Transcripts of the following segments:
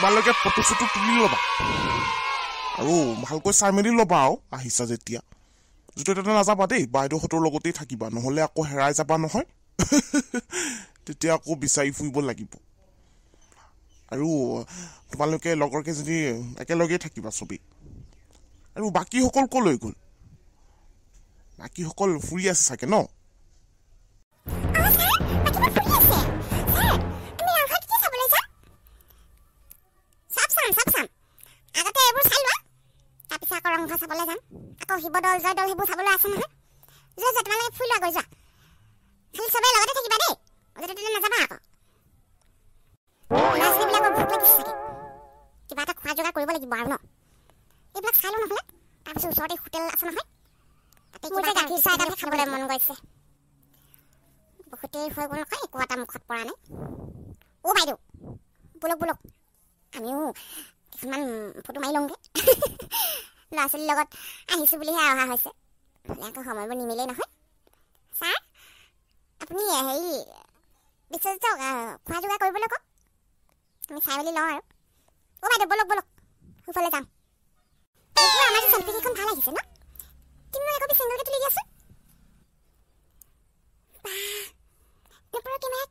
তোমালোকে ফটো চটো তুলি ল'বা আৰু ভালকৈ চাই মেলি ল'বা আৰু আহিছা যেতিয়া যদি তাতে নাযাবা দেই বাইদেউহঁতৰ লগতেই থাকিবা নহ'লে আকৌ হেৰাই যাবা নহয় তেতিয়া আকৌ বিচাৰি ফুৰিব লাগিব আৰু তোমালোকে লগৰ কেইজনী একেলগেই থাকিবা চবেই আৰু বাকীসকল ক'লৈ গ'ল বাকীসকল ফুৰি আছে চাগে ন চাবলৈ যাম আকৌ শিৱদৌল জয়দৌল সেইবোৰ চাবলৈ আছে নহয় যোৱা যোৱা তোমালোকে ফুৰি লোৱা গৈ যোৱা খালি চবেই লগতে থাকিবা দেই অযোধ্যা তেতিয়া নাযাবা আকৌ কিবা এটা খোৱা যোগাৰ কৰিব লাগিব আৰু ন এইবিলাক চাই লওঁ নহ'লে তাৰপিছত ওচৰতে হোটেল আছে নহয় তাতে হৈ গ'ল একো এটা মুখত পৰা নাই অ' বাইদেউ বোলক বোলক আমিও কিছুমান ফটো মাৰি লওঁগৈ ল'ৰা ছোৱালীৰ লগত আহিছোঁ বুলিহে অহা হৈছে বোলে আকৌ সময়বোৰ নিমিলেই নহয় ছাৰ আপুনি হেৰি বিশ্বজিতক খোৱা যোগাৰ কৰিবলৈ কওক আমি খাই মেলি লওঁ আৰু অ' বাইদেউ ব'লক ব'লক সোঁফালে যাম আমাৰ চেম্পিকেইখন ভাল আহিছে ন কিন্তু মই একপি চেংগলকৈ তুলি দিয়াচোন কেমেৰাত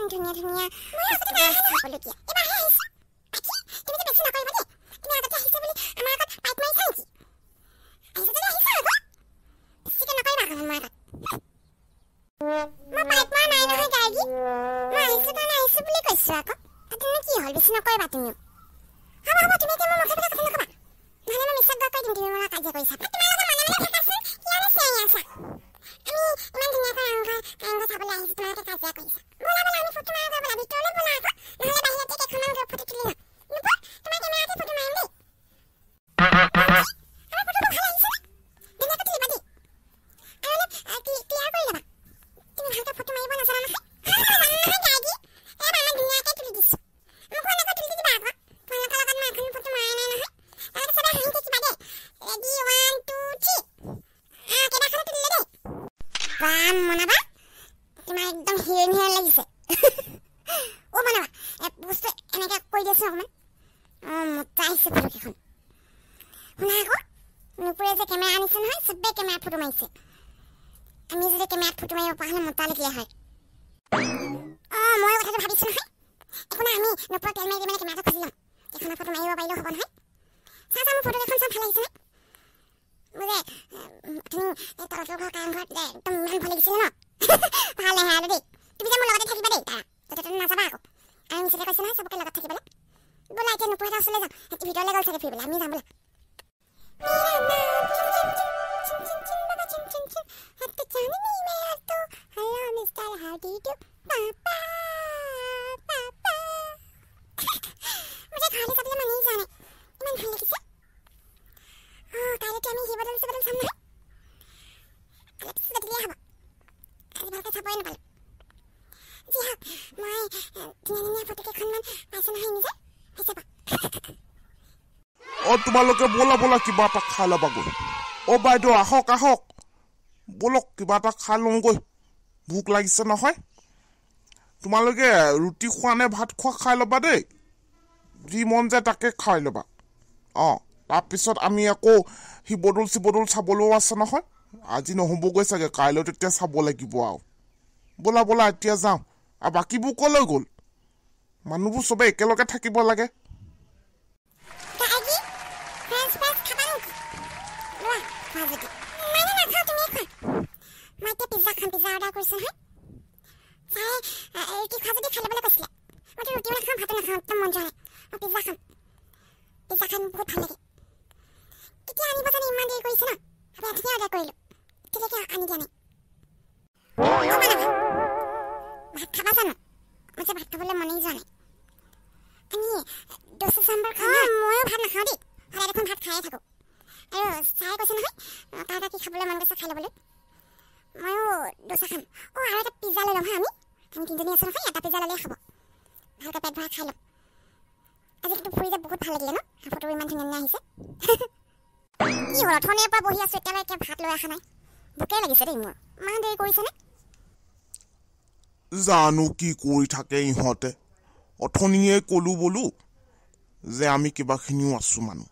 Например, меня... Ну, я হিৰ নিহিৰণ লাগিছে অ মানে এ বস্তু এনেকৈ কৰি দিয়াচোন অকণমান অঁ মোটা আহিছে ফটোকেইখন শুনা আকৌ নুপুৰে যে কেমেৰা আনিছে নহয় চবে কেমেৰাত ফটো মাৰিছে আমি যদি কেমেৰাত ফটো মাৰিব পৰা হ'লে মোটা লাগিলে হয় অঁ মই কথাটো ভাবিছোঁ নহয় একো নাই আমি নুপুৰত তেল মাৰি মানে কেমেৰাটো খুজি ল'ম সেইখনৰ ফটো মাৰিব পাৰিলেও হ'ব নহয় চা চা মোৰ ফটো কেইখন চাম ভাল লাগিছে নহয় বোলে তুমি তলতো ঘৰ কাৰেংঘৰত একদম ইমান ভাল লাগিছিলে ন ভাল নাহে আৰু দেই भिडियो लगाउँछ कि फेरि मिरा मलाई Jangan nyapa pakai kanan তোমালোকে ব'লা ব'লা কিবা এটা খাই ল'বাগৈ অ' বাইদেউ আহক আহক ব'লক কিবা এটা খাই লওঁগৈ ভোক লাগিছে নহয় তোমালোকে ৰুটি খোৱা নে ভাত খোৱা খাই ল'বা দেই যি মন যায় তাকে খাই ল'বা অঁ তাৰপিছত আমি আকৌ শিৱদৌল শিৱদৌল চাবলৈও আছে নহয় আজি নহ'বগৈ চাগে কাইলৈ তেতিয়া চাব লাগিব আৰু ব'লা ব'লা এতিয়া যাওঁ আৰু বাকীবোৰ ক'লৈ গ'ল মানুহবোৰ চবেই একেলগে থাকিব লাগে भाजी मैंने ना खा तुम्हें पर मैं ते पिज्जा खा पिज्जा ऑर्डर कर सु है चाहे रोटी खा दे खले बोले कुछ ले मैं तो रोटी वाला खा भातो ना खा तुम मन जाए मैं पिज्जा खा पिज्जा खा बहुत भले के कितने आनी बता नहीं मान दे कोई सुना अब यहाँ क्या ऑर्डर कर लो तो लेके आनी जाने ভাত খাব লাগে মনেই যোৱা নাই আমি দছ ডিচেম্বৰ খাওঁ ময়ো ভাত নাখাওঁ দেই সদায় দেখোন ভাত খায়ে থাকোঁ আৰু চাই কৈছে নহয় তাৰ তাৰ কি খাবলৈ মন গৈছে খাই ল'বলৈ ময়ো দোচা খাম অ আৰু এটা পিজ্জা লৈ ল'ম হা আমি আমি তিনিজনী আছোঁ নহয় এটা পিজ্জা ল'লেই খাব ভালকৈ পেট ভৰাই খাই ল'ম আজি কিন্তু ফুৰি যে বহুত ভাল লাগিলে ন ফটো ইমান ধুনীয়া আহিছে কি হ'ল অথনিৰে পৰা বহি আছোঁ এতিয়ালৈকে ভাত লৈ অহা নাই বুকেই লাগিছে দেই মোৰ মান দেৰি কৰিছেনে জানো কি কৰি থাকে ইহঁতে অথনিয়ে ক'লো বোলো যে আমি কিবাখিনিও আছোঁ মানুহ